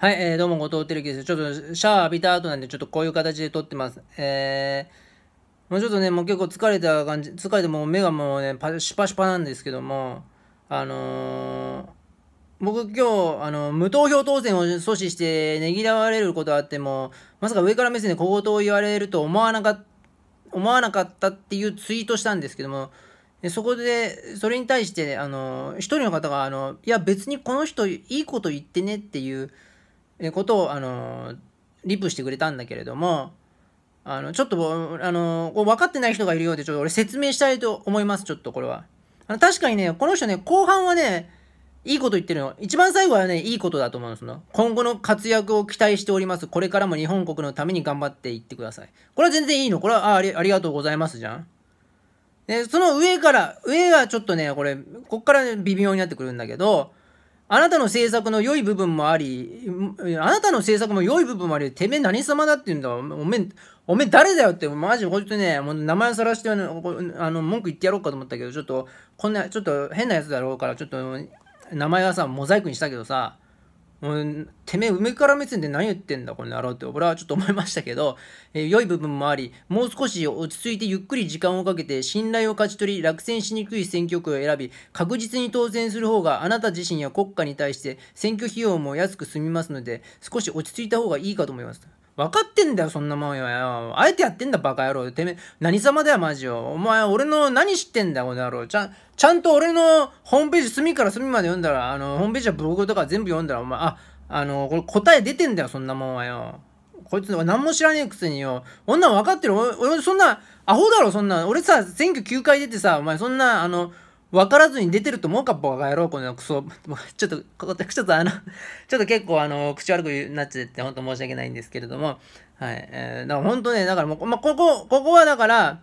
はい、えー、どうも、後藤輝樹です。ちょっと、シャワー浴びた後なんで、ちょっとこういう形で撮ってます。えー、もうちょっとね、もう結構疲れた感じ、疲れてもう目がもうね、パシパシパなんですけども、あのー、僕今日、あの、無投票当選を阻止してねぎらわれることあっても、まさか上から目線で小言を言われると思わなかった、思わなかったっていうツイートしたんですけども、そこで、それに対して、あの、一人の方が、あの、いや別にこの人いいこと言ってねっていう、ことを、あのリプしてくれたんだけれども、あの、ちょっと、あの、分かってない人がいるようで、ちょっと俺説明したいと思います、ちょっとこれは。あの、確かにね、この人ね、後半はね、いいこと言ってるの。一番最後はね、いいことだと思うんですの。今後の活躍を期待しております。これからも日本国のために頑張っていってください。これは全然いいの。これは、あありがとうございますじゃん。で、その上から、上がちょっとね、これ、こっから、微妙になってくるんだけど、あなたの政策の良い部分もあり、あなたの政策も良い部分もあり、てめえ何様だって言うんだ。おめえ、おめえ誰だよって、マジほんとね、もう名前さらして、あの、文句言ってやろうかと思ったけど、ちょっと、こんな、ちょっと変なやつだろうから、ちょっと、名前はさ、モザイクにしたけどさ、うん、てめえ、梅から目線で何言ってんだ、この野郎って、俺はちょっと思いましたけど、えー、良い部分もあり、もう少し落ち着いてゆっくり時間をかけて、信頼を勝ち取り、落選しにくい選挙区を選び、確実に当選する方が、あなた自身や国家に対して、選挙費用も安く済みますので、少し落ち着いた方がいいかと思います。分かってんだよ、そんなもんよ。あえてやってんだ、バカ野郎。てめえ、何様だよ、マジよ。お前、俺の何知ってんだよ、この野郎。ちゃん、ちゃんと俺のホームページ隅から隅まで読んだら、あの、ホームページはブログとか全部読んだら、お前、あ、あの、これ答え出てんだよ、そんなもんはよ。こいつ、何も知らねえくせによ。女分かってる。俺、俺そんな、アホだろ、そんな。俺さ、選挙9回出てさ、お前、そんな、あの、分からずに出てると思うか、バカ野郎、このクソ。ちょっと、ちょっとあの、ちょっと結構あの、口悪くなっちゃって、本当申し訳ないんですけれども、はい。えー、だから本当ね、だからもう、まあ、ここ、ここはだから、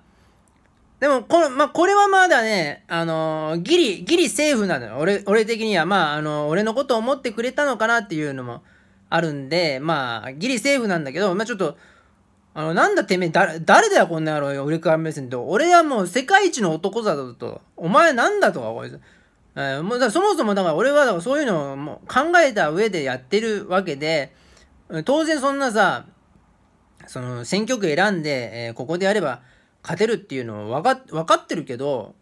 でも、この、まあ、これはまだね、あのー、ギリ、ギリセーフなのよ。俺、俺的には、まあ、あのー、俺のことを思ってくれたのかなっていうのもあるんで、まあ、ギリセーフなんだけど、まあ、ちょっと、あの、なんだてめえ、だ、誰だよ、こんな野郎よ、俺から目線と。俺はもう世界一の男だと。お前なんだとか、こいつ。えー、もうだそもそもだから俺はだからそういうのをもう考えた上でやってるわけで、当然そんなさ、その選挙区選んで、えー、ここでやれば勝てるっていうのを分か分かってるけど、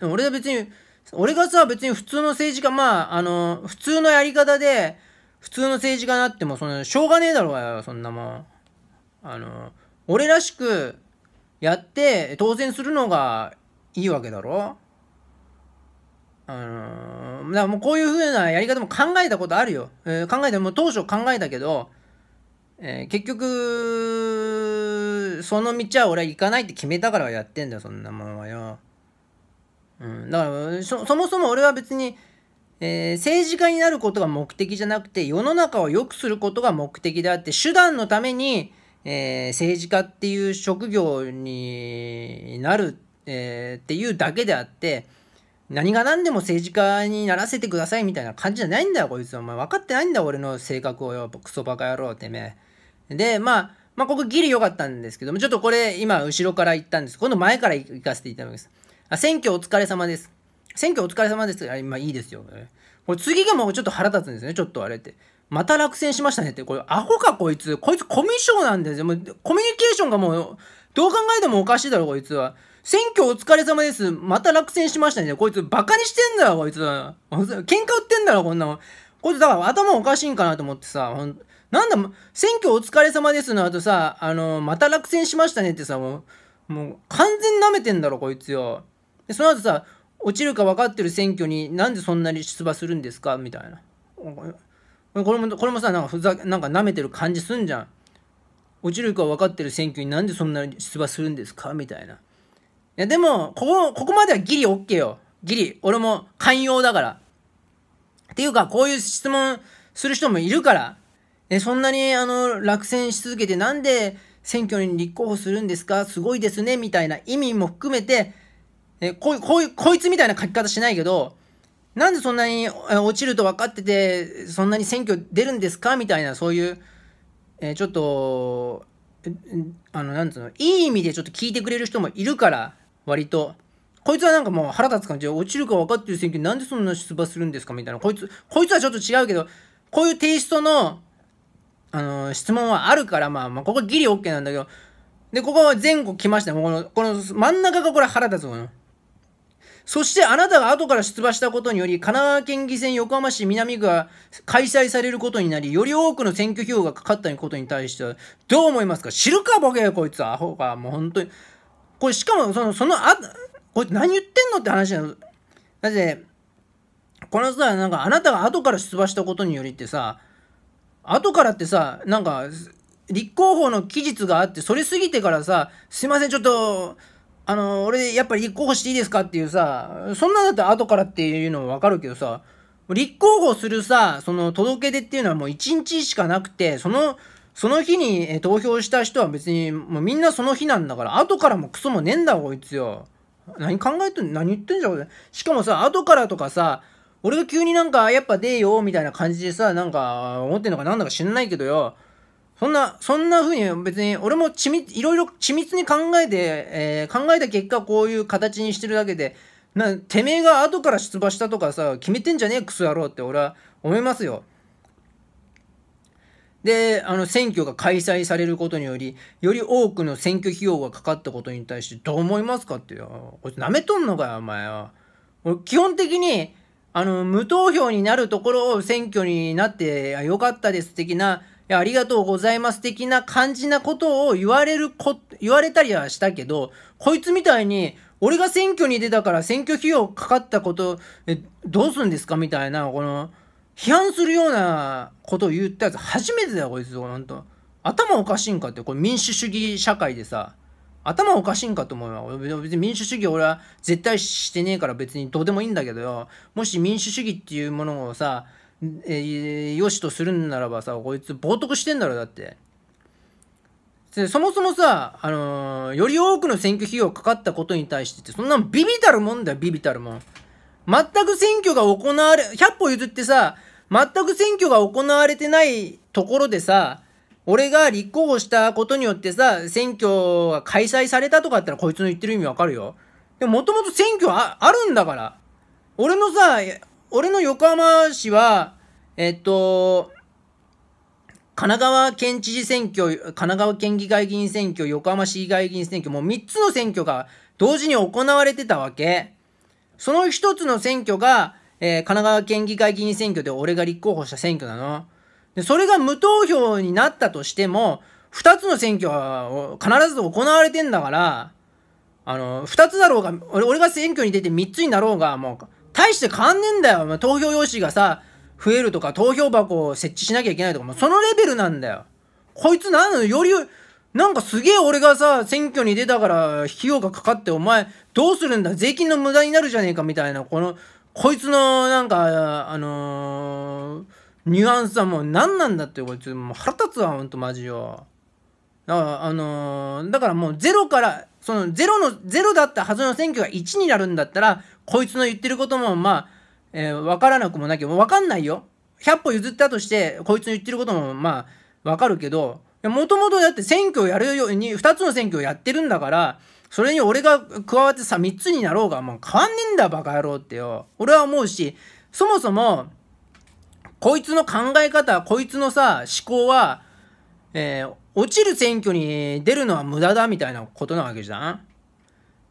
俺は別に、俺がさ、別に普通の政治家、まあ、あの、普通のやり方で、普通の政治家になっても、その、しょうがねえだろうがよ、そんなもん。あの、俺らしくやって当選するのがいいわけだろあのー、だからもうこういう風なやり方も考えたことあるよ。えー、考えて、も当初考えたけど、えー、結局、その道は俺は行かないって決めたからやってんだよ、そんなもんはよ。うん、だからそ、そもそも俺は別に、えー、政治家になることが目的じゃなくて、世の中を良くすることが目的であって、手段のために、えー、政治家っていう職業になる、えー、っていうだけであって、何が何でも政治家にならせてくださいみたいな感じじゃないんだよ、こいつ。お前分かってないんだ、俺の性格をよ、クソバカ野郎、てめえ。で、まあ、まあ、ここギリ良かったんですけども、ちょっとこれ今後ろから行ったんです。今度前から行かせていただきます。あ、選挙お疲れ様です。選挙お疲れ様です。あ、今いいですよ。これ次がもうちょっと腹立つんですね、ちょっとあれって。また落選しましたねって、これ、アホかこいつ。こいつコミュ障なんだよ。もう、コミュニケーションがもう、どう考えてもおかしいだろ、こいつは。選挙お疲れ様です。また落選しましたね。こいつ、バカにしてんだろ、こいつ。喧嘩売ってんだろ、こんなの。こいつ、だから頭おかしいんかなと思ってさ、ほんなんだ、選挙お疲れ様ですの後さ、あの、また落選しましたねってさ、もう、もう、完全に舐めてんだろ、こいつよ。で、その後さ、落ちるか分かってる選挙になんでそんなに出馬するんですかみたいな。これも、これもさ、なんかふざ、なんか舐めてる感じすんじゃん。落ちるか分かってる選挙になんでそんなに出馬するんですかみたいな。いや、でも、ここ、ここまではギリ OK よ。ギリ。俺も寛容だから。っていうか、こういう質問する人もいるから。え、そんなに、あの、落選し続けて、なんで選挙に立候補するんですかすごいですね。みたいな意味も含めて、え、こういう、こういう、こいつみたいな書き方しないけど、なんでそんなに落ちると分かってて、そんなに選挙出るんですかみたいな、そういう、えー、ちょっと、あの、なんつうの、いい意味でちょっと聞いてくれる人もいるから、割と。こいつはなんかもう腹立つ感じで、落ちるか分かってる選挙なんでそんな出馬するんですかみたいな。こいつ、こいつはちょっと違うけど、こういうテイストの、あの、質問はあるから、まあ、まあ、ここギリ OK なんだけど、で、ここは前後来ました。この、この真ん中がこれ腹立つものそしてあなたが後から出馬したことにより、神奈川県議選横浜市南区が開催されることになり、より多くの選挙票がかかったことに対しては、どう思いますか知るかボケこいつ。アホか。もう本当に。これ、しかも、その、その、あ、こいつ何言ってんのって話なの。だって、このはなんかあなたが後から出馬したことによりってさ、後からってさ、なんか、立候補の期日があって、それ過ぎてからさ、すいません、ちょっと、あの、俺、やっぱり立候補していいですかっていうさ、そんなんだったら後からっていうのもわかるけどさ、立候補するさ、その届け出っていうのはもう1日しかなくて、その、その日に投票した人は別に、もうみんなその日なんだから、後からもクソもねえんだこいつよ。何考えてん何言ってんじゃん、しかもさ、後からとかさ、俺が急になんか、やっぱ出よ、みたいな感じでさ、なんか、思ってんのかなんだか知んないけどよ。そんな、そんな風に別に、俺も緻密、いろいろ緻密に考えて、えー、考えた結果こういう形にしてるだけで、な、てめえが後から出馬したとかさ、決めてんじゃねえクソ野郎って俺は思いますよ。で、あの、選挙が開催されることにより、より多くの選挙費用がかかったことに対してどう思いますかってよ。こいつ舐めとんのかよ、お前は。俺、基本的に、あの、無投票になるところを選挙になってよかったです的なや、ありがとうございます的な感じなことを言われるこ、言われたりはしたけど、こいつみたいに、俺が選挙に出たから選挙費用かかったこと、え、どうすんですかみたいな、この、批判するようなことを言ったやつ初めてだよ、こいつ。ほんと。頭おかしいんかって、これ民主主義社会でさ、頭おかしいんかと思うよ。別に民主主義俺は絶対してねえから別にどうでもいいんだけどよ。もし民主主義っていうものをさ、えー、よしとするんならばさ、こいつ冒涜してんだろ、だって。そもそもさ、あのー、より多くの選挙費用かかったことに対してって、そんなんビビたるもんだよ、ビビたるもん。全く選挙が行われ、100歩譲ってさ、全く選挙が行われてないところでさ、俺が立候補したことによってさ、選挙が開催されたとかだったらこいつの言ってる意味わかるよ。でももともと選挙あるんだから。俺のさ、俺の横浜市は、えっと、神奈川県知事選挙、神奈川県議会議員選挙、横浜市議会議員選挙、もう3つの選挙が同時に行われてたわけ。その1つの選挙が、えー、神奈川県議会議員選挙で俺が立候補した選挙なの。で、それが無投票になったとしても、2つの選挙は必ず行われてんだから、あの、2つだろうが、俺が選挙に出て3つになろうが、もう、大して変わんねえんだよ。まあ、投票用紙がさ、増えるとか、投票箱を設置しなきゃいけないとか、まあ、そのレベルなんだよ。こいつなのより、なんかすげえ俺がさ、選挙に出たから費用がかかってお前どうするんだ税金の無駄になるじゃねえかみたいな、この、こいつのなんか、あのー、ニュアンスはもう何なんだってこいつ、もう腹立つわ、ほんとマジよ。あ、あのー、だからもうゼロから、そのゼロの、ゼロだったはずの選挙が1になるんだったら、こいつの言ってることも、まあ、えー、わからなくもなきゃ、わかんないよ。100歩譲ったとして、こいつの言ってることも、まあ、わかるけど、もともとだって選挙をやるように、2つの選挙をやってるんだから、それに俺が加わってさ、3つになろうが、もう変わんねえんだ、バカ野郎ってよ。俺は思うし、そもそも、こいつの考え方、こいつのさ、思考は、えー、落ちる選挙に出るのは無駄だみたいなことなわけじゃん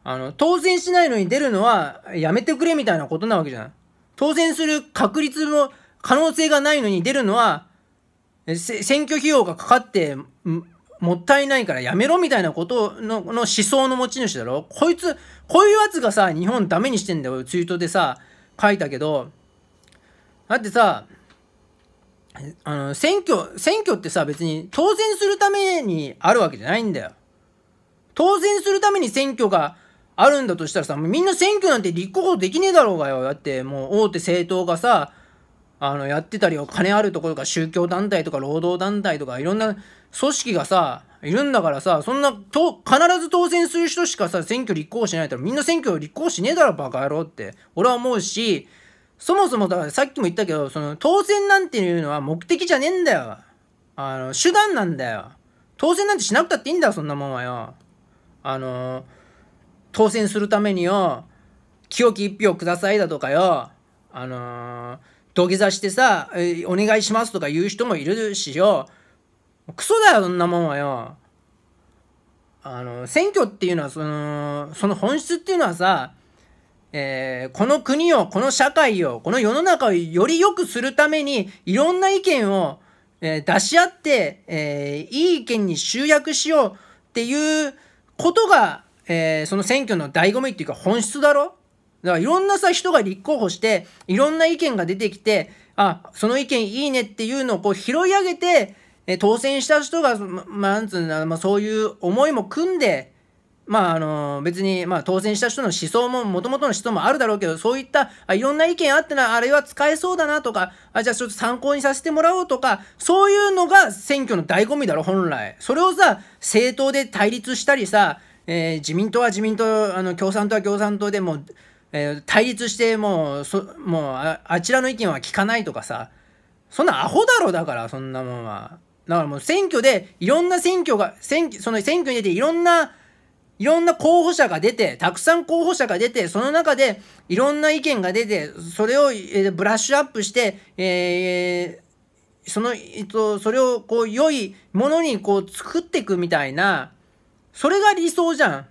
あの、当選しないのに出るのはやめてくれみたいなことなわけじゃん当選する確率も可能性がないのに出るのは、選挙費用がかかってもったいないからやめろみたいなことのの思想の持ち主だろこいつ、こういうやつがさ、日本ダメにしてんだよ、ツイートでさ、書いたけど。だってさ、あの、選挙、選挙ってさ、別に当選するためにあるわけじゃないんだよ。当選するために選挙があるんだとしたらさ、みんな選挙なんて立候補できねえだろうがよ。だってもう大手政党がさ、あの、やってたりよ。金あるところとか宗教団体とか労働団体とかいろんな組織がさ、いるんだからさ、そんな、と、必ず当選する人しかさ、選挙立候補しないとみんな選挙立候補しねえだろ、バカ野郎って、俺は思うし、そもそもだからさっきも言ったけど、その当選なんていうのは目的じゃねえんだよ。あの、手段なんだよ。当選なんてしなくたっていいんだよ、そんなもんはよ。あの、当選するためによ、清き一票くださいだとかよ、あの土下座してさ、えお願いしますとか言う人もいるしよ、クソだよ、そんなもんはよ。あの、選挙っていうのは、その、その本質っていうのはさ、えー、この国を、この社会を、この世の中をより良くするために、いろんな意見を、えー、出し合って、えー、いい意見に集約しようっていうことが、えその選挙の醍醐味っていうか本質だろだからいろんなさ、人が立候補して、いろんな意見が出てきて、あ、その意見いいねっていうのをこう拾い上げて、え当選した人が、ま、あ、なんつうんだ、まあ、そういう思いも組んで、まあ、あの、別に、まあ、当選した人の思想も、もともとの思想もあるだろうけど、そういった、あいろんな意見あってな、あれは使えそうだなとか、あ、じゃあちょっと参考にさせてもらおうとか、そういうのが選挙の醍醐味だろ、本来。それをさ、政党で対立したりさ、えー、自民党は自民党、あの、共産党は共産党でもえー、対立して、もう、そ、もうあ、あちらの意見は聞かないとかさ、そんなアホだろ、だから、そんなもんは。だからもう選挙で、いろんな選挙が、選挙、その選挙に出ていろんな、いろんな候補者が出て、たくさん候補者が出て、その中でいろんな意見が出て、それを、えブラッシュアップして、えー、その、えっと、それをこう、良いものにこう、作っていくみたいな、それが理想じゃん。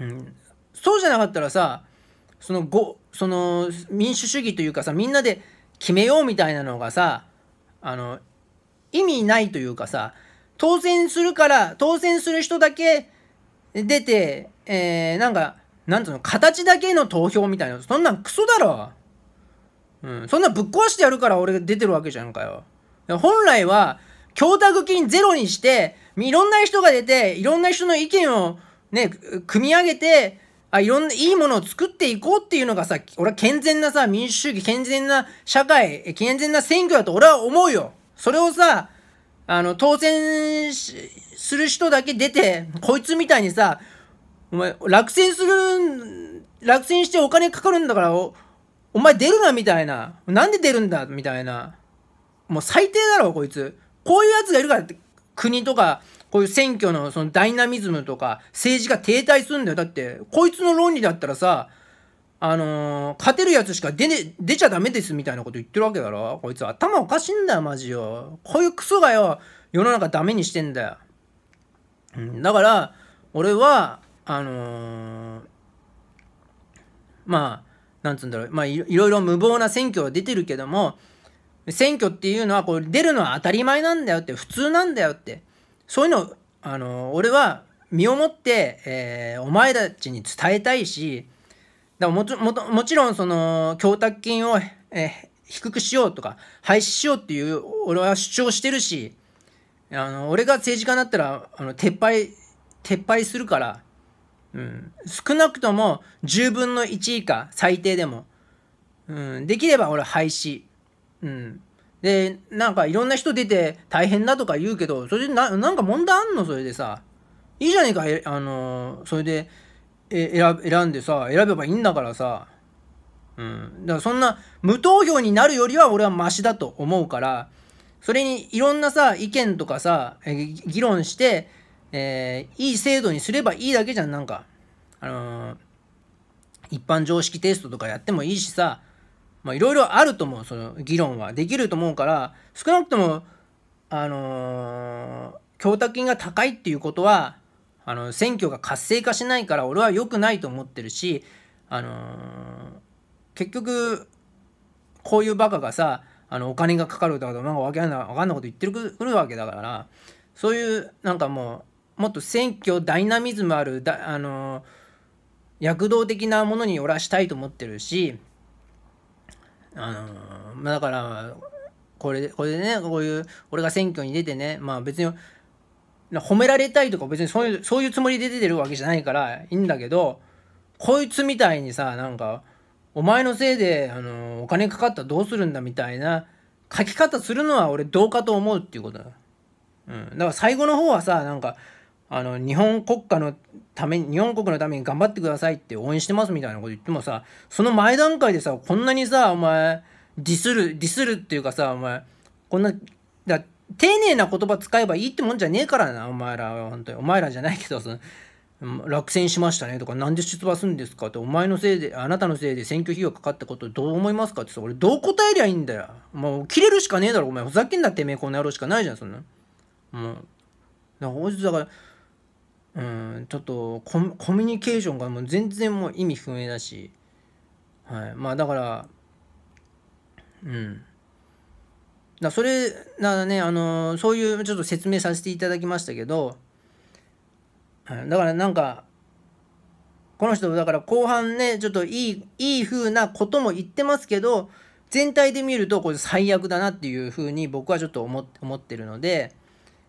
うん、そうじゃなかったらさ、そのご、その民主主義というかさ、みんなで決めようみたいなのがさ、あの、意味ないというかさ、当選するから、当選する人だけ、出て、えー、なんか、なんつうの、形だけの投票みたいな。そんなんクソだろ。うん。そんなぶっ壊してやるから俺が出てるわけじゃんかよ。本来は、供託金ゼロにして、いろんな人が出て、いろんな人の意見をね、組み上げて、あ、いろんな、いいものを作っていこうっていうのがさ、俺は健全なさ、民主主義、健全な社会、健全な選挙だと俺は思うよ。それをさ、あの、当選する人だけ出て、こいつみたいにさ、お前、落選する、落選してお金かかるんだからお、お前出るなみたいな。なんで出るんだみたいな。もう最低だろ、こいつ。こういう奴がいるからって、国とか、こういう選挙のそのダイナミズムとか、政治が停滞するんだよ。だって、こいつの論理だったらさ、あのー、勝てるやつしか出,、ね、出ちゃダメですみたいなこと言ってるわけだろこいつ頭おかしいんだよマジよこういうクソがよ世の中ダメにしてんだよ、うん、だから俺はあのー、まあなんつうんだろうまあいろいろ無謀な選挙は出てるけども選挙っていうのはこう出るのは当たり前なんだよって普通なんだよってそういうの、あのー、俺は身をもって、えー、お前たちに伝えたいしもちももちろん、その、供託金を、え低くしようとか、廃止しようっていう、俺は主張してるし、あの、俺が政治家になったら、あの、撤廃、撤廃するから、うん、少なくとも10分の1以下、最低でも。うん、できれば俺廃止。うん。で、なんかいろんな人出て大変だとか言うけど、それでな、なんか問題あんのそれでさ。いいじゃねえか、あの、それで、え選選んでさ選べばいいんだからさうんだからそんな無投票になるよりは俺はマシだと思うからそれにいろんなさ意見とかさ議論して、えー、いい制度にすればいいだけじゃんなんかあのー、一般常識テストとかやってもいいしさまあいろいろあると思うその議論はできると思うから少なくともあのー、供託金が高いっていうことはあの選挙が活性化しないから俺は良くないと思ってるし、あのー、結局こういうバカがさあのお金がかかるとかなんかわけわかんないこと言ってくるわけだからそういうなんかもうもっと選挙ダイナミズムあるだ、あのー、躍動的なものに寄らしたいと思ってるし、あのー、まあ、だからこれこれでねこういう俺が選挙に出てねまあ別に褒められたいとか別にそういう、そういうつもりで出てるわけじゃないからいいんだけど、こいつみたいにさ、なんか、お前のせいで、あの、お金かかったらどうするんだみたいな書き方するのは俺どうかと思うっていうことだ。うん。だから最後の方はさ、なんか、あの、日本国家のために、日本国のために頑張ってくださいって応援してますみたいなこと言ってもさ、その前段階でさ、こんなにさ、お前、ディスる、ディスるっていうかさ、お前、こんな、だ丁寧な言葉使えばいいってもんじゃねえからな、お前らは、本当に。お前らじゃないけど、その、落選しましたねとか、なんで出馬するんですかって、お前のせいで、あなたのせいで選挙費用かかったことどう思いますかってさ、俺どう答えりゃいいんだよ。もう、切れるしかねえだろ、お前。ふざけんなってめえ、この野郎しかないじゃん、そんな。もう。だから、だから、うん、ちょっとコミュニケーションがもう全然もう意味不明だし、はい。まあ、だから、うん。だそれだねあのそういうちょっと説明させていただきましたけどだからなんかこの人だから後半ねちょっといいいい風なことも言ってますけど全体で見るとこれ最悪だなっていう風に僕はちょっと思ってるので、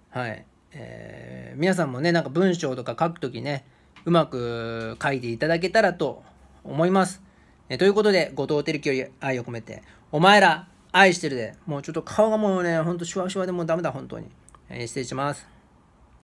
はいえー、皆さんもねなんか文章とか書く時ねうまく書いていただけたらと思います。えということで後藤輝きより愛を込めて「お前ら愛してるで、もうちょっと顔がもうね、ほんとシュワシュワでもうダメだ、本当に。えー、失礼します。